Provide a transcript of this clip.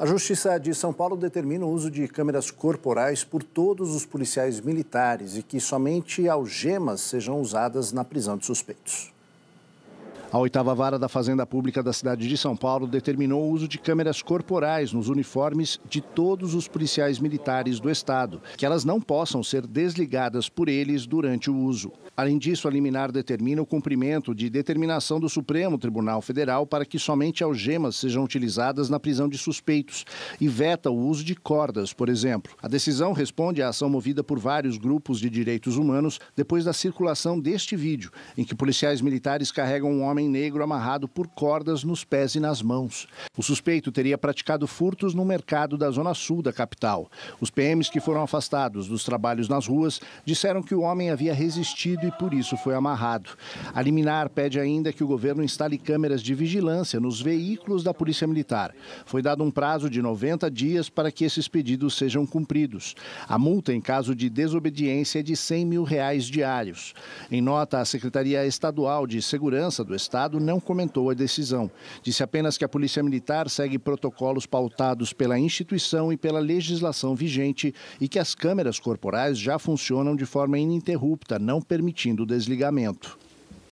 A Justiça de São Paulo determina o uso de câmeras corporais por todos os policiais militares e que somente algemas sejam usadas na prisão de suspeitos. A oitava vara da Fazenda Pública da cidade de São Paulo determinou o uso de câmeras corporais nos uniformes de todos os policiais militares do Estado, que elas não possam ser desligadas por eles durante o uso. Além disso, a liminar determina o cumprimento de determinação do Supremo Tribunal Federal para que somente algemas sejam utilizadas na prisão de suspeitos e veta o uso de cordas, por exemplo. A decisão responde à ação movida por vários grupos de direitos humanos depois da circulação deste vídeo, em que policiais militares carregam um homem homem negro amarrado por cordas nos pés e nas mãos. O suspeito teria praticado furtos no mercado da zona sul da capital. Os PMs que foram afastados dos trabalhos nas ruas disseram que o homem havia resistido e por isso foi amarrado. A liminar pede ainda que o governo instale câmeras de vigilância nos veículos da Polícia Militar. Foi dado um prazo de 90 dias para que esses pedidos sejam cumpridos. A multa em caso de desobediência é de 100 mil reais diários. Em nota, a Secretaria Estadual de Segurança do Estado Estado não comentou a decisão. Disse apenas que a Polícia Militar segue protocolos pautados pela instituição e pela legislação vigente e que as câmeras corporais já funcionam de forma ininterrupta, não permitindo desligamento.